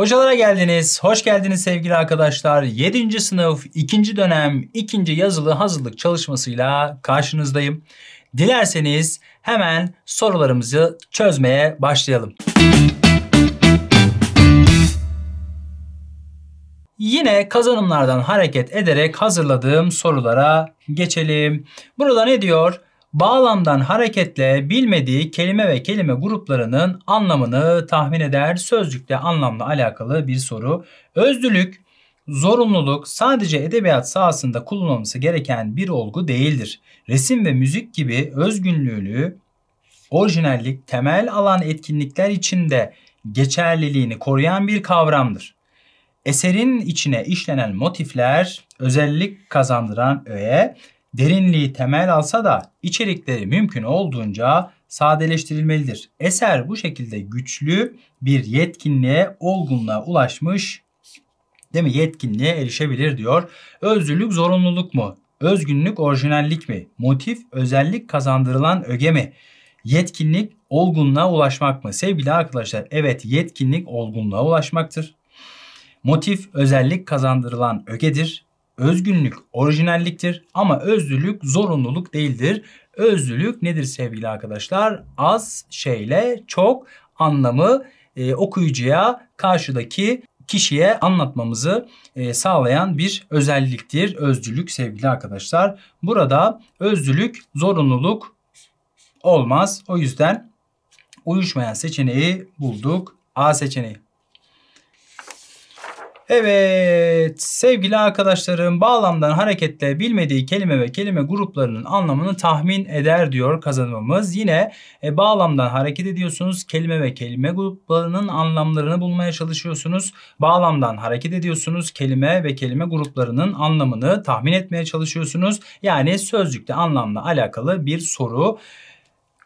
Hocalara geldiniz. Hoş geldiniz sevgili arkadaşlar. 7. sınıf 2. dönem 2. yazılı hazırlık çalışmasıyla karşınızdayım. Dilerseniz hemen sorularımızı çözmeye başlayalım. Yine kazanımlardan hareket ederek hazırladığım sorulara geçelim. Burada ne diyor? bağlamdan hareketle bilmediği kelime ve kelime gruplarının anlamını tahmin eder. Sözlükle anlamla alakalı bir soru. Özdülük, zorunluluk sadece edebiyat sahasında kullanılması gereken bir olgu değildir. Resim ve müzik gibi özgünlüğünü, orijinallik temel alan etkinlikler içinde geçerliliğini koruyan bir kavramdır. Eserin içine işlenen motifler özellik kazandıran öğe derinliği temel alsa da içerikleri mümkün olduğunca sadeleştirilmelidir. Eser bu şekilde güçlü bir yetkinliğe, olgunluğa ulaşmış değil mi? Yetkinliğe erişebilir diyor. Özlülük zorunluluk mu? Özgünlük orijinallik mi? Motif özellik kazandırılan öge mi? Yetkinlik olgunluğa ulaşmak mı? Sevgili arkadaşlar evet yetkinlik olgunluğa ulaşmaktır. Motif özellik kazandırılan ögedir. Özgünlük orijinalliktir ama özlülük zorunluluk değildir. Özlülük nedir sevgili arkadaşlar? Az şeyle çok anlamı e, okuyucuya karşıdaki kişiye anlatmamızı e, sağlayan bir özelliktir. Özcülük sevgili arkadaşlar. Burada özcülük zorunluluk olmaz. O yüzden uyuşmayan seçeneği bulduk. A seçeneği. Evet sevgili arkadaşlarım bağlamdan hareketle bilmediği kelime ve kelime gruplarının anlamını tahmin eder diyor kazanımımız. Yine e, bağlamdan hareket ediyorsunuz kelime ve kelime gruplarının anlamlarını bulmaya çalışıyorsunuz. Bağlamdan hareket ediyorsunuz kelime ve kelime gruplarının anlamını tahmin etmeye çalışıyorsunuz. Yani sözlükte anlamla alakalı bir soru.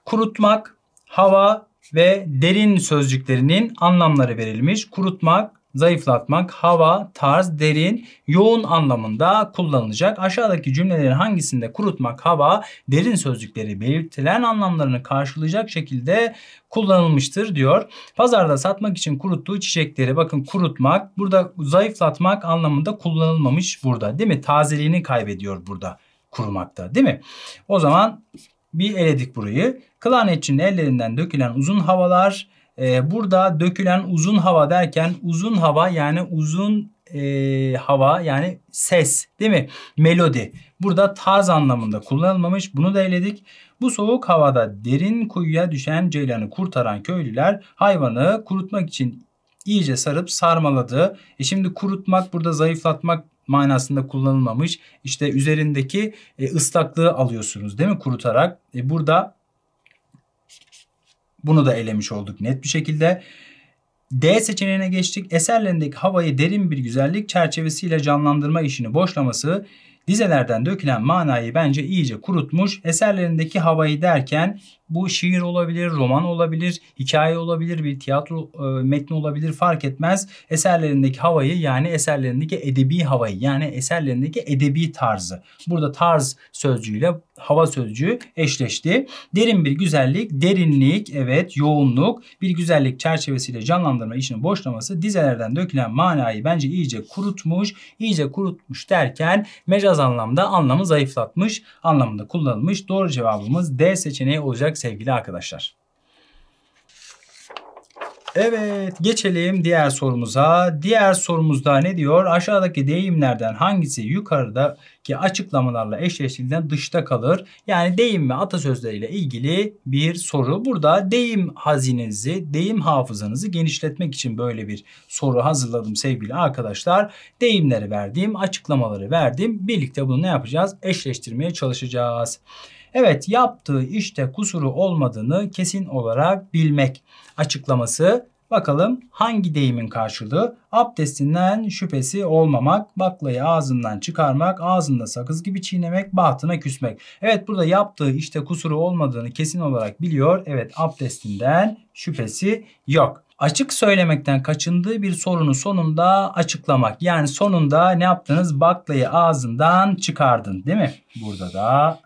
Kurutmak, hava ve derin sözcüklerinin anlamları verilmiş. Kurutmak, zayıflatmak, hava, tarz, derin, yoğun anlamında kullanılacak. Aşağıdaki cümlelerin hangisinde kurutmak, hava, derin sözcükleri belirtilen anlamlarını karşılayacak şekilde kullanılmıştır diyor. Pazarda satmak için kuruttuğu çiçekleri bakın kurutmak burada zayıflatmak anlamında kullanılmamış burada değil mi? Tazeliğini kaybediyor burada kurumakta değil mi? O zaman bir eledik burayı. Klarnetçinin ellerinden dökülen uzun havalar e, burada dökülen uzun hava derken uzun hava yani uzun e, hava yani ses değil mi? Melodi. Burada tarz anlamında kullanılmamış. Bunu da eledik. Bu soğuk havada derin kuyuya düşen ceylanı kurtaran köylüler hayvanı kurutmak için iyice sarıp sarmaladı. E şimdi kurutmak burada zayıflatmak manasında kullanılmamış. İşte üzerindeki e, ıslaklığı alıyorsunuz değil mi kurutarak? E, burada bunu da elemiş olduk net bir şekilde. D seçeneğine geçtik. Eserlerindeki havayı derin bir güzellik çerçevesiyle canlandırma işini boşlaması dizelerden dökülen manayı bence iyice kurutmuş. Eserlerindeki havayı derken bu şiir olabilir, roman olabilir, hikaye olabilir, bir tiyatro e, metni olabilir fark etmez. Eserlerindeki havayı yani eserlerindeki edebi havayı yani eserlerindeki edebi tarzı. Burada tarz sözcüğüyle hava sözcüğü eşleşti. Derin bir güzellik, derinlik, evet yoğunluk, bir güzellik çerçevesiyle canlandırma işinin boşlaması dizelerden dökülen manayı bence iyice kurutmuş. İyice kurutmuş derken mecaz anlamda anlamı zayıflatmış anlamında kullanılmış. Doğru cevabımız D seçeneği olacak sevgili arkadaşlar. Evet geçelim diğer sorumuza. Diğer sorumuzda ne diyor? Aşağıdaki deyimlerden hangisi yukarıdaki açıklamalarla eşleştiğinden dışta kalır? Yani deyim ve atasözleriyle ilgili bir soru. Burada deyim hazinenizi, deyim hafızanızı genişletmek için böyle bir soru hazırladım sevgili arkadaşlar. Deyimleri verdim, açıklamaları verdim. Birlikte bunu ne yapacağız? Eşleştirmeye çalışacağız. Evet yaptığı işte kusuru olmadığını kesin olarak bilmek açıklaması Bakalım hangi deyimin karşılığı? Abdestinden şüphesi olmamak, baklayı ağzından çıkarmak, ağzında sakız gibi çiğnemek, bahtına küsmek. Evet burada yaptığı işte kusuru olmadığını kesin olarak biliyor. Evet abdestinden şüphesi yok. Açık söylemekten kaçındığı bir sorunu sonunda açıklamak. Yani sonunda ne yaptınız? Baklayı ağzından çıkardın değil mi? Burada da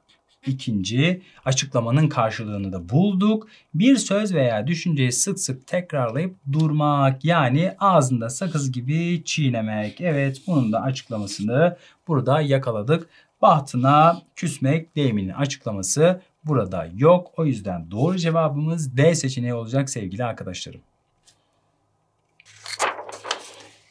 ikinci açıklamanın karşılığını da bulduk. Bir söz veya düşünceyi sık sık tekrarlayıp durmak yani ağzında sakız gibi çiğnemek. Evet bunun da açıklamasını burada yakaladık. Bahtına küsmek deyiminin açıklaması burada yok. O yüzden doğru cevabımız D seçeneği olacak sevgili arkadaşlarım.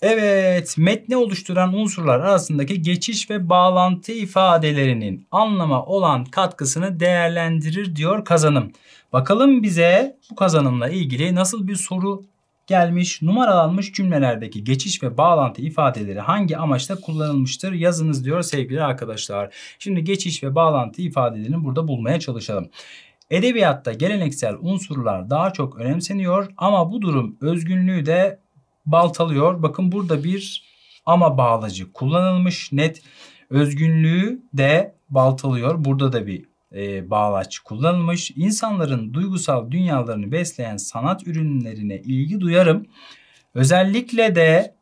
Evet, metne oluşturan unsurlar arasındaki geçiş ve bağlantı ifadelerinin anlama olan katkısını değerlendirir diyor kazanım. Bakalım bize bu kazanımla ilgili nasıl bir soru gelmiş, numaralanmış cümlelerdeki geçiş ve bağlantı ifadeleri hangi amaçla kullanılmıştır yazınız diyor sevgili arkadaşlar. Şimdi geçiş ve bağlantı ifadelerini burada bulmaya çalışalım. Edebiyatta geleneksel unsurlar daha çok önemseniyor ama bu durum özgünlüğü de baltalıyor. Bakın burada bir ama bağlacı kullanılmış. Net özgünlüğü de baltalıyor. Burada da bir e, bağlaç kullanılmış. İnsanların duygusal dünyalarını besleyen sanat ürünlerine ilgi duyarım. Özellikle de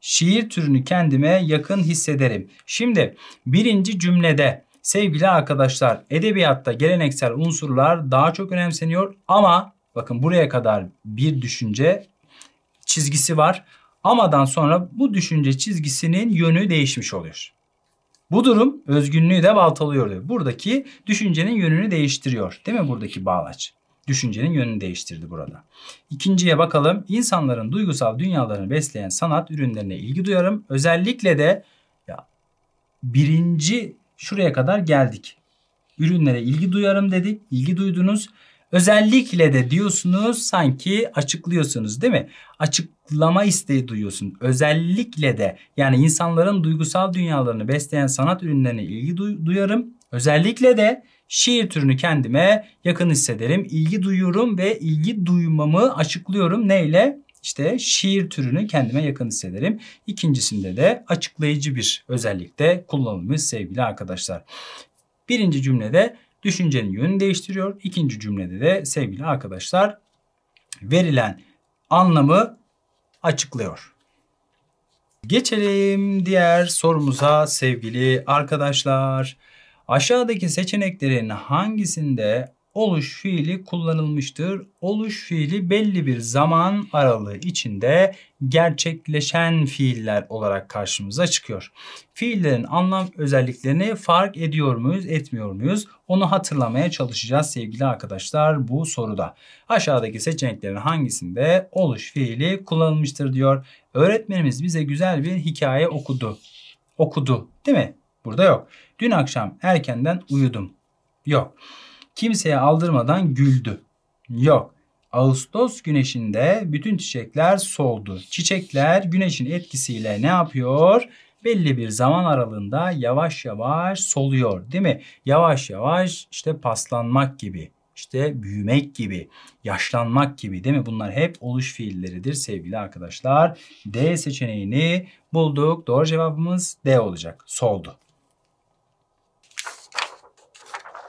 şiir türünü kendime yakın hissederim. Şimdi birinci cümlede sevgili arkadaşlar edebiyatta geleneksel unsurlar daha çok önemseniyor ama bakın buraya kadar bir düşünce çizgisi var. Amadan sonra bu düşünce çizgisinin yönü değişmiş oluyor. Bu durum özgünlüğü de baltalıyor diyor. Buradaki düşüncenin yönünü değiştiriyor. Değil mi buradaki bağlaç? Düşüncenin yönünü değiştirdi burada. İkinciye bakalım. İnsanların duygusal dünyalarını besleyen sanat ürünlerine ilgi duyarım. Özellikle de ya birinci şuraya kadar geldik. Ürünlere ilgi duyarım dedik. İlgi duydunuz. Özellikle de diyorsunuz sanki açıklıyorsunuz değil mi? Açıklama isteği duyuyorsun. Özellikle de yani insanların duygusal dünyalarını besleyen sanat ürünlerine ilgi duyarım. Özellikle de şiir türünü kendime yakın hissederim. İlgi duyuyorum ve ilgi duymamı açıklıyorum. Neyle? İşte şiir türünü kendime yakın hissederim. İkincisinde de açıklayıcı bir özellikte kullanılmış sevgili arkadaşlar. Birinci cümlede düşüncenin yönünü değiştiriyor. İkinci cümlede de sevgili arkadaşlar verilen anlamı açıklıyor. Geçelim diğer sorumuza sevgili arkadaşlar. Aşağıdaki seçeneklerin hangisinde oluş fiili kullanılmıştır. Oluş fiili belli bir zaman aralığı içinde gerçekleşen fiiller olarak karşımıza çıkıyor. Fiillerin anlam özelliklerini fark ediyor muyuz, etmiyor muyuz? Onu hatırlamaya çalışacağız sevgili arkadaşlar bu soruda. Aşağıdaki seçeneklerin hangisinde oluş fiili kullanılmıştır diyor. Öğretmenimiz bize güzel bir hikaye okudu. Okudu değil mi? Burada yok. Dün akşam erkenden uyudum. Yok. Kimseye aldırmadan güldü. Yok. Ağustos güneşinde bütün çiçekler soldu. Çiçekler güneşin etkisiyle ne yapıyor? Belli bir zaman aralığında yavaş yavaş soluyor değil mi? Yavaş yavaş işte paslanmak gibi, işte büyümek gibi, yaşlanmak gibi değil mi? Bunlar hep oluş fiilleridir sevgili arkadaşlar. D seçeneğini bulduk. Doğru cevabımız D olacak. Soldu.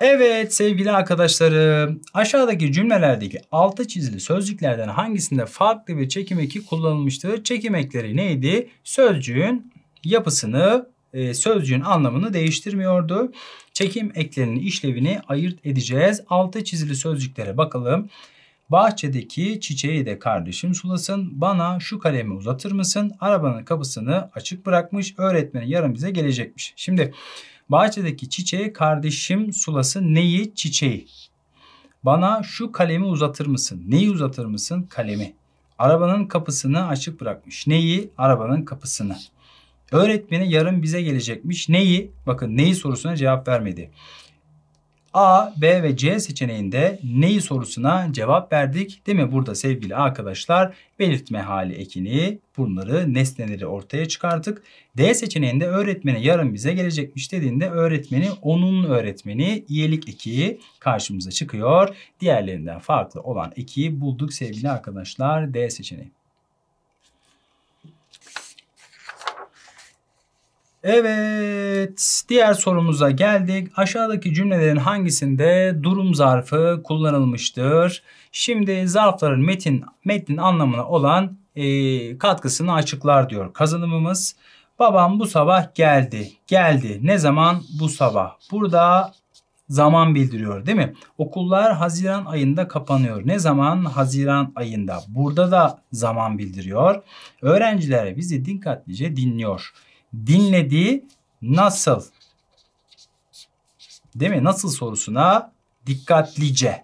Evet sevgili arkadaşlarım aşağıdaki cümlelerdeki altı çizili sözcüklerden hangisinde farklı bir çekim eki kullanılmıştır? Çekim ekleri neydi? Sözcüğün yapısını e, sözcüğün anlamını değiştirmiyordu. Çekim eklerinin işlevini ayırt edeceğiz. Altı çizili sözcüklere bakalım. Bahçedeki çiçeği de kardeşim sulasın. Bana şu kalemi uzatır mısın? Arabanın kapısını açık bırakmış. Öğretmenin yarın bize gelecekmiş. Şimdi Bahçedeki çiçeği kardeşim sulası neyi çiçeği? Bana şu kalemi uzatır mısın? Neyi uzatır mısın? Kalemi. Arabanın kapısını açık bırakmış. Neyi? Arabanın kapısını. Öğretmeni yarın bize gelecekmiş. Neyi? Bakın neyi sorusuna cevap vermedi. A, B ve C seçeneğinde neyi sorusuna cevap verdik değil mi? Burada sevgili arkadaşlar belirtme hali ekini bunları nesneleri ortaya çıkarttık. D seçeneğinde öğretmeni yarın bize gelecekmiş dediğinde öğretmeni onun öğretmeni iyilik eki karşımıza çıkıyor. Diğerlerinden farklı olan eki bulduk sevgili arkadaşlar D seçeneği. Evet, diğer sorumuza geldik. Aşağıdaki cümlelerin hangisinde durum zarfı kullanılmıştır? Şimdi zarfların metin metnin anlamına olan e, katkısını açıklar diyor kazanımımız. Babam bu sabah geldi. Geldi. Ne zaman? Bu sabah. Burada zaman bildiriyor değil mi? Okullar Haziran ayında kapanıyor. Ne zaman? Haziran ayında. Burada da zaman bildiriyor. Öğrenciler bizi dikkatlice dinliyor dinlediği nasıl? Değil mi? Nasıl sorusuna dikkatlice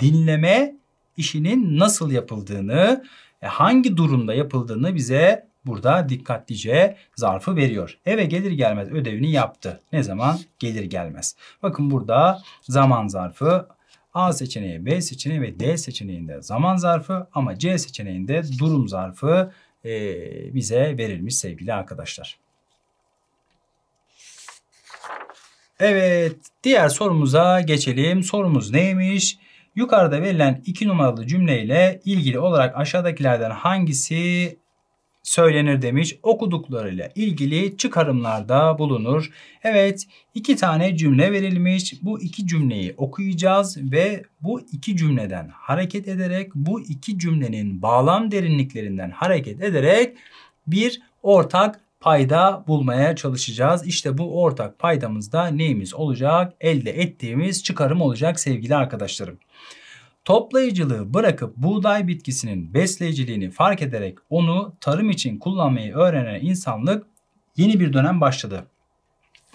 dinleme işinin nasıl yapıldığını, e, hangi durumda yapıldığını bize burada dikkatlice zarfı veriyor. Eve gelir gelmez ödevini yaptı. Ne zaman? Gelir gelmez. Bakın burada zaman zarfı A seçeneği, B seçeneği ve D seçeneğinde zaman zarfı ama C seçeneğinde durum zarfı e, bize verilmiş sevgili arkadaşlar. Evet, diğer sorumuza geçelim. Sorumuz neymiş? Yukarıda verilen iki numaralı cümleyle ilgili olarak aşağıdakilerden hangisi söylenir demiş. Okuduklarıyla ilgili çıkarımlarda bulunur. Evet iki tane cümle verilmiş. Bu iki cümleyi okuyacağız ve bu iki cümleden hareket ederek bu iki cümlenin bağlam derinliklerinden hareket ederek bir ortak payda bulmaya çalışacağız. İşte bu ortak paydamızda neyimiz olacak? Elde ettiğimiz çıkarım olacak sevgili arkadaşlarım. Toplayıcılığı bırakıp buğday bitkisinin besleyiciliğini fark ederek onu tarım için kullanmayı öğrenen insanlık yeni bir dönem başladı.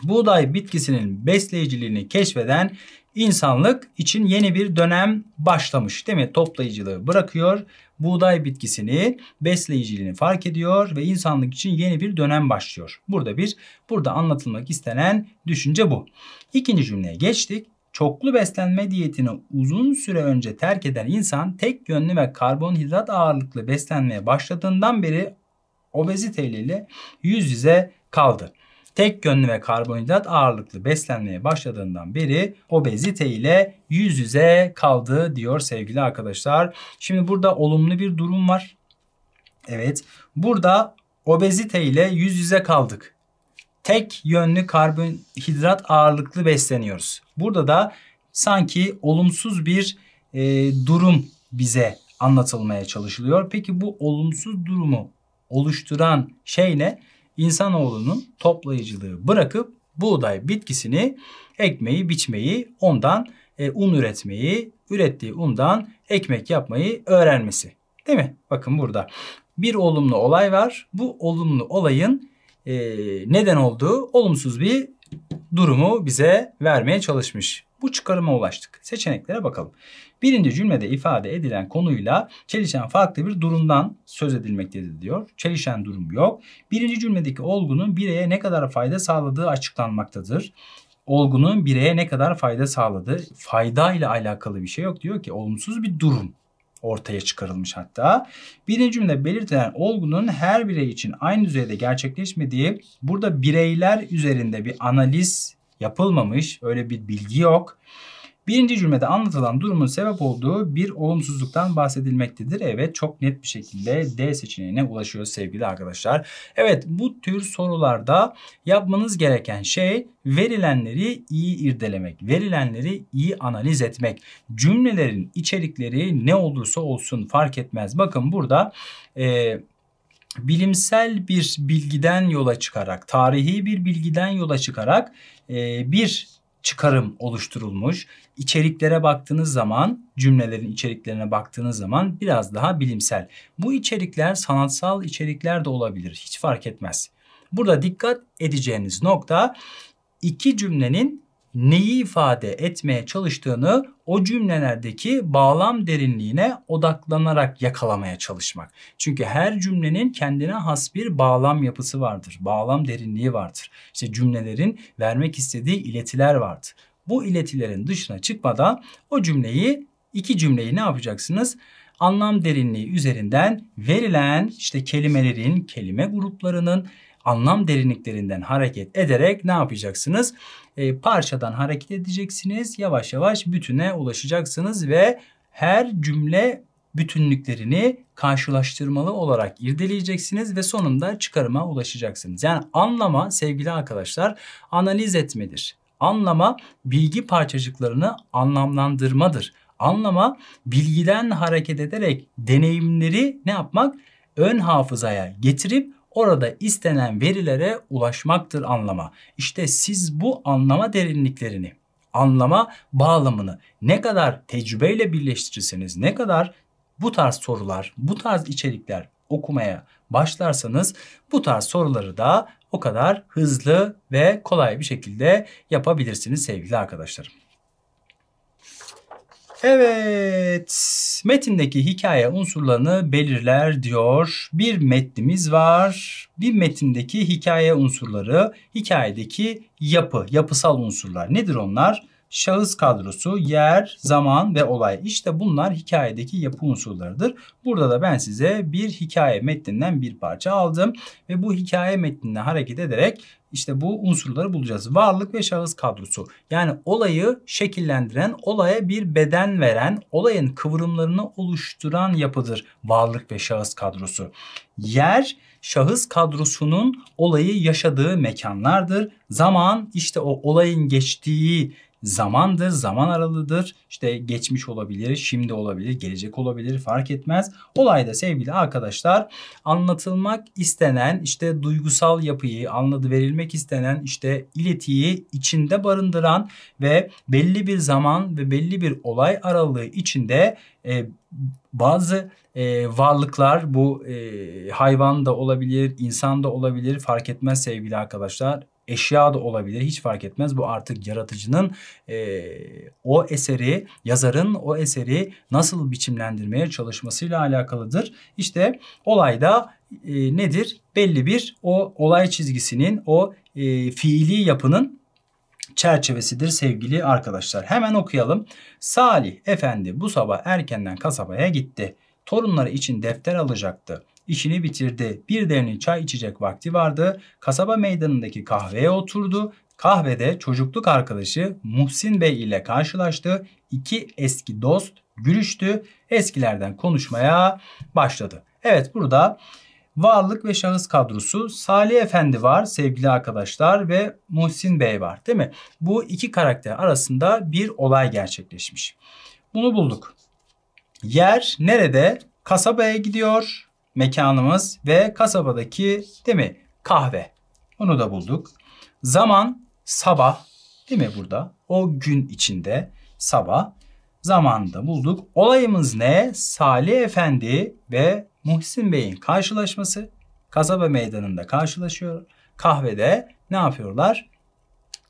Buğday bitkisinin besleyiciliğini keşfeden insanlık için yeni bir dönem başlamış. Değil mi? Toplayıcılığı bırakıyor, buğday bitkisini, besleyiciliğini fark ediyor ve insanlık için yeni bir dönem başlıyor. Burada bir, burada anlatılmak istenen düşünce bu. İkinci cümleye geçtik. Çoklu beslenme diyetini uzun süre önce terk eden insan tek yönlü ve karbonhidrat ağırlıklı beslenmeye başladığından beri obeziteyle yüz yüze kaldı. Tek yönlü ve karbonhidrat ağırlıklı beslenmeye başladığından beri obezite ile yüz yüze kaldı diyor sevgili arkadaşlar. Şimdi burada olumlu bir durum var. Evet burada obezite ile yüz yüze kaldık tek yönlü karbonhidrat ağırlıklı besleniyoruz. Burada da sanki olumsuz bir e, durum bize anlatılmaya çalışılıyor. Peki bu olumsuz durumu oluşturan şey ne? İnsanoğlunun toplayıcılığı bırakıp buğday bitkisini ekmeği biçmeyi, ondan e, un üretmeyi, ürettiği undan ekmek yapmayı öğrenmesi. Değil mi? Bakın burada bir olumlu olay var. Bu olumlu olayın ee, neden olduğu olumsuz bir durumu bize vermeye çalışmış. Bu çıkarıma ulaştık. Seçeneklere bakalım. Birinci cümlede ifade edilen konuyla çelişen farklı bir durumdan söz edilmektedir diyor. Çelişen durum yok. Birinci cümledeki olgunun bireye ne kadar fayda sağladığı açıklanmaktadır. Olgunun bireye ne kadar fayda sağladığı, fayda ile alakalı bir şey yok. Diyor ki olumsuz bir durum ortaya çıkarılmış hatta. Birinci cümle belirtilen olgunun her birey için aynı düzeyde gerçekleşmediği burada bireyler üzerinde bir analiz yapılmamış öyle bir bilgi yok. Birinci cümlede anlatılan durumun sebep olduğu bir olumsuzluktan bahsedilmektedir. Evet çok net bir şekilde D seçeneğine ulaşıyor sevgili arkadaşlar. Evet bu tür sorularda yapmanız gereken şey verilenleri iyi irdelemek, verilenleri iyi analiz etmek. Cümlelerin içerikleri ne olursa olsun fark etmez. Bakın burada... E, bilimsel bir bilgiden yola çıkarak, tarihi bir bilgiden yola çıkarak e, bir çıkarım oluşturulmuş. İçeriklere baktığınız zaman, cümlelerin içeriklerine baktığınız zaman biraz daha bilimsel. Bu içerikler sanatsal içerikler de olabilir. Hiç fark etmez. Burada dikkat edeceğiniz nokta iki cümlenin neyi ifade etmeye çalıştığını o cümlelerdeki bağlam derinliğine odaklanarak yakalamaya çalışmak. Çünkü her cümlenin kendine has bir bağlam yapısı vardır. Bağlam derinliği vardır. İşte cümlelerin vermek istediği iletiler vardır. Bu iletilerin dışına çıkmadan o cümleyi iki cümleyi ne yapacaksınız? anlam derinliği üzerinden verilen işte kelimelerin, kelime gruplarının anlam derinliklerinden hareket ederek ne yapacaksınız? E, parçadan hareket edeceksiniz. Yavaş yavaş bütüne ulaşacaksınız ve her cümle bütünlüklerini karşılaştırmalı olarak irdeleyeceksiniz ve sonunda çıkarıma ulaşacaksınız. Yani anlama sevgili arkadaşlar analiz etmedir. Anlama bilgi parçacıklarını anlamlandırmadır anlama, bilgiden hareket ederek deneyimleri ne yapmak? Ön hafızaya getirip orada istenen verilere ulaşmaktır anlama. İşte siz bu anlama derinliklerini, anlama bağlamını ne kadar tecrübeyle birleştirirseniz, ne kadar bu tarz sorular, bu tarz içerikler okumaya başlarsanız bu tarz soruları da o kadar hızlı ve kolay bir şekilde yapabilirsiniz sevgili arkadaşlarım. Evet, metindeki hikaye unsurlarını belirler diyor. Bir metnimiz var. Bir metindeki hikaye unsurları, hikayedeki yapı, yapısal unsurlar. Nedir onlar? Şahıs kadrosu, yer, zaman ve olay. İşte bunlar hikayedeki yapı unsurlarıdır. Burada da ben size bir hikaye metninden bir parça aldım ve bu hikaye metninden hareket ederek işte bu unsurları bulacağız. Varlık ve şahıs kadrosu. Yani olayı şekillendiren, olaya bir beden veren, olayın kıvrımlarını oluşturan yapıdır varlık ve şahıs kadrosu. Yer şahıs kadrosunun olayı yaşadığı mekanlardır. Zaman işte o olayın geçtiği zamandır, zaman aralığıdır. İşte geçmiş olabilir, şimdi olabilir, gelecek olabilir fark etmez. Olayda sevgili arkadaşlar anlatılmak istenen işte duygusal yapıyı, anladı verilmek istenen işte iletiyi içinde barındıran ve belli bir zaman ve belli bir olay aralığı içinde e, bazı e, varlıklar bu e, hayvan da olabilir, insan da olabilir fark etmez sevgili arkadaşlar eşya da olabilir hiç fark etmez. Bu artık yaratıcının e, o eseri, yazarın o eseri nasıl biçimlendirmeye çalışmasıyla alakalıdır. İşte olayda e, nedir? Belli bir o olay çizgisinin, o e, fiili yapının çerçevesidir sevgili arkadaşlar. Hemen okuyalım. Salih Efendi bu sabah erkenden kasabaya gitti. Torunları için defter alacaktı işini bitirdi. Bir demli çay içecek vakti vardı. Kasaba meydanındaki kahveye oturdu. Kahvede çocukluk arkadaşı Muhsin Bey ile karşılaştı. İki eski dost gülüştü. Eskilerden konuşmaya başladı. Evet burada varlık ve şahıs kadrosu Salih Efendi var sevgili arkadaşlar ve Muhsin Bey var değil mi? Bu iki karakter arasında bir olay gerçekleşmiş. Bunu bulduk. Yer nerede? Kasabaya gidiyor mekanımız ve kasabadaki değil mi kahve. Onu da bulduk. Zaman sabah değil mi burada? O gün içinde sabah zamanında bulduk. Olayımız ne? Salih Efendi ve Muhsin Bey'in karşılaşması. Kasaba meydanında karşılaşıyor. Kahvede ne yapıyorlar?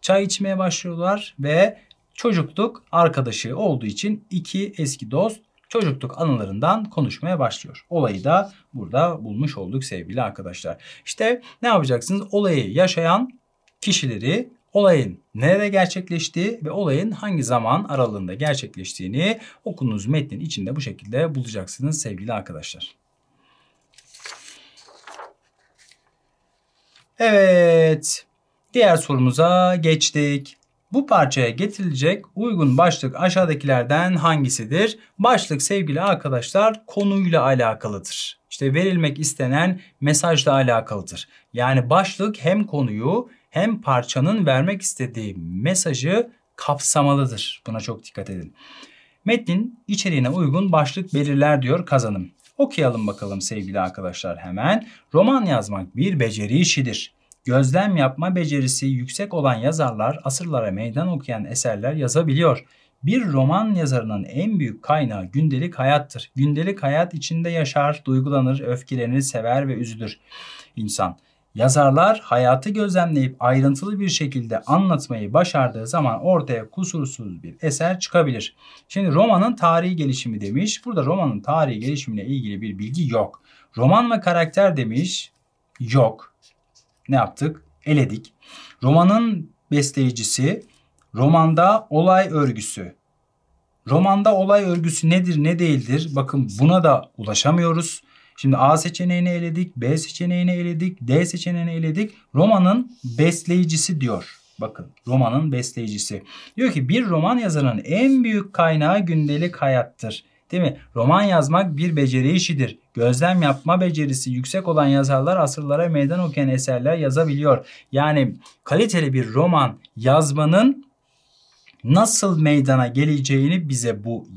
Çay içmeye başlıyorlar ve çocukluk arkadaşı olduğu için iki eski dost çocukluk anılarından konuşmaya başlıyor. Olayı da burada bulmuş olduk sevgili arkadaşlar. İşte ne yapacaksınız? Olayı yaşayan kişileri olayın nerede gerçekleştiği ve olayın hangi zaman aralığında gerçekleştiğini okunduğunuz metnin içinde bu şekilde bulacaksınız sevgili arkadaşlar. Evet, diğer sorumuza geçtik. Bu parçaya getirilecek uygun başlık aşağıdakilerden hangisidir? Başlık sevgili arkadaşlar konuyla alakalıdır. İşte verilmek istenen mesajla alakalıdır. Yani başlık hem konuyu hem parçanın vermek istediği mesajı kapsamalıdır. Buna çok dikkat edin. Metnin içeriğine uygun başlık belirler diyor kazanım. Okuyalım bakalım sevgili arkadaşlar hemen. Roman yazmak bir beceri işidir. Gözlem yapma becerisi yüksek olan yazarlar asırlara meydan okuyan eserler yazabiliyor. Bir roman yazarının en büyük kaynağı gündelik hayattır. Gündelik hayat içinde yaşar, duygulanır, öfkelenir, sever ve üzülür insan. Yazarlar hayatı gözlemleyip ayrıntılı bir şekilde anlatmayı başardığı zaman ortaya kusursuz bir eser çıkabilir. Şimdi romanın tarihi gelişimi demiş. Burada romanın tarihi gelişimine ilgili bir bilgi yok. Roman ve karakter demiş. Yok ne yaptık? Eledik. Romanın besleyicisi romanda olay örgüsü. Romanda olay örgüsü nedir ne değildir? Bakın buna da ulaşamıyoruz. Şimdi A seçeneğini eledik, B seçeneğini eledik, D seçeneğini eledik. Romanın besleyicisi diyor. Bakın romanın besleyicisi. Diyor ki bir roman yazarının en büyük kaynağı gündelik hayattır. Değil mi? Roman yazmak bir beceri işidir. Gözlem yapma becerisi yüksek olan yazarlar asırlara meydan okuyan eserler yazabiliyor. Yani kaliteli bir roman yazmanın nasıl meydana geleceğini bize bu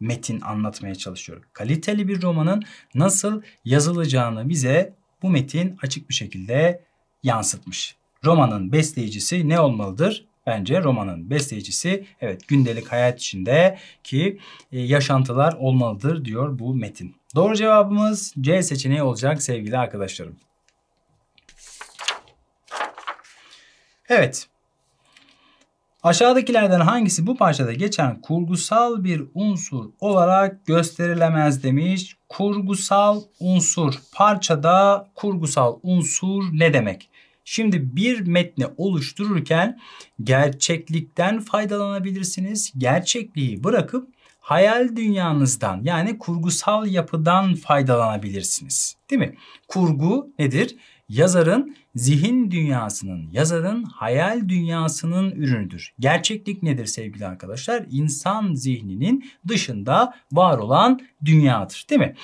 metin anlatmaya çalışıyor. Kaliteli bir romanın nasıl yazılacağını bize bu metin açık bir şekilde yansıtmış. Romanın besleyicisi ne olmalıdır? Bence romanın besleyicisi evet gündelik hayat içinde ki e, yaşantılar olmalıdır diyor bu metin. Doğru cevabımız C seçeneği olacak sevgili arkadaşlarım. Evet. Aşağıdakilerden hangisi bu parçada geçen kurgusal bir unsur olarak gösterilemez demiş. Kurgusal unsur. Parçada kurgusal unsur ne demek? Şimdi bir metni oluştururken gerçeklikten faydalanabilirsiniz. Gerçekliği bırakıp hayal dünyanızdan yani kurgusal yapıdan faydalanabilirsiniz. Değil mi? Kurgu nedir? Yazarın zihin dünyasının, yazarın hayal dünyasının ürünüdür. Gerçeklik nedir sevgili arkadaşlar? İnsan zihninin dışında var olan dünyadır değil mi?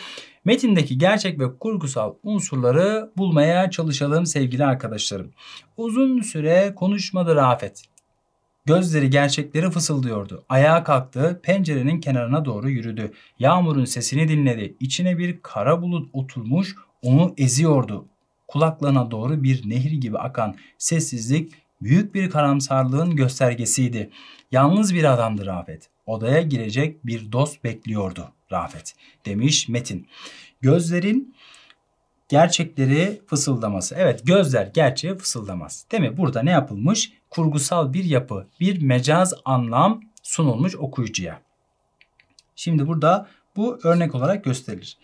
Metindeki gerçek ve kurgusal unsurları bulmaya çalışalım sevgili arkadaşlarım. Uzun süre konuşmadı Rafet. Gözleri gerçekleri fısıldıyordu. Ayağa kalktı, pencerenin kenarına doğru yürüdü. Yağmurun sesini dinledi. İçine bir kara bulut oturmuş, onu eziyordu. Kulaklarına doğru bir nehir gibi akan sessizlik büyük bir karamsarlığın göstergesiydi. Yalnız bir adamdı Rafet. Odaya girecek bir dost bekliyordu. Rafet demiş Metin. Gözlerin gerçekleri fısıldaması. Evet gözler gerçeği fısıldamaz. Değil mi? Burada ne yapılmış? Kurgusal bir yapı, bir mecaz anlam sunulmuş okuyucuya. Şimdi burada bu örnek olarak gösterilir.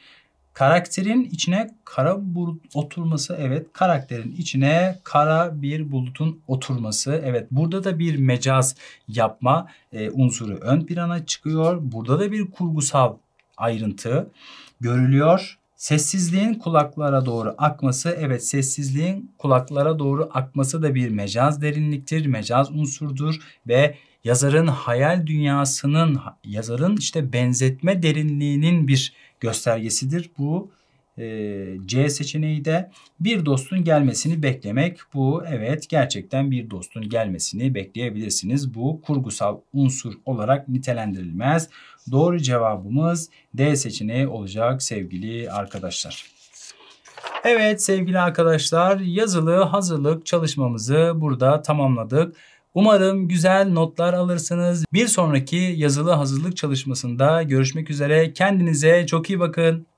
Karakterin içine kara bulut oturması evet karakterin içine kara bir bulutun oturması evet burada da bir mecaz yapma e, unsuru ön plana çıkıyor. Burada da bir kurgusal ayrıntı görülüyor. Sessizliğin kulaklara doğru akması, evet sessizliğin kulaklara doğru akması da bir mecaz derinliktir, mecaz unsurdur ve yazarın hayal dünyasının, yazarın işte benzetme derinliğinin bir göstergesidir. Bu e, C seçeneği de bir dostun gelmesini beklemek. Bu evet gerçekten bir dostun gelmesini bekleyebilirsiniz. Bu kurgusal unsur olarak nitelendirilmez. Doğru cevabımız D seçeneği olacak sevgili arkadaşlar. Evet sevgili arkadaşlar yazılı hazırlık çalışmamızı burada tamamladık. Umarım güzel notlar alırsınız. Bir sonraki yazılı hazırlık çalışmasında görüşmek üzere. Kendinize çok iyi bakın.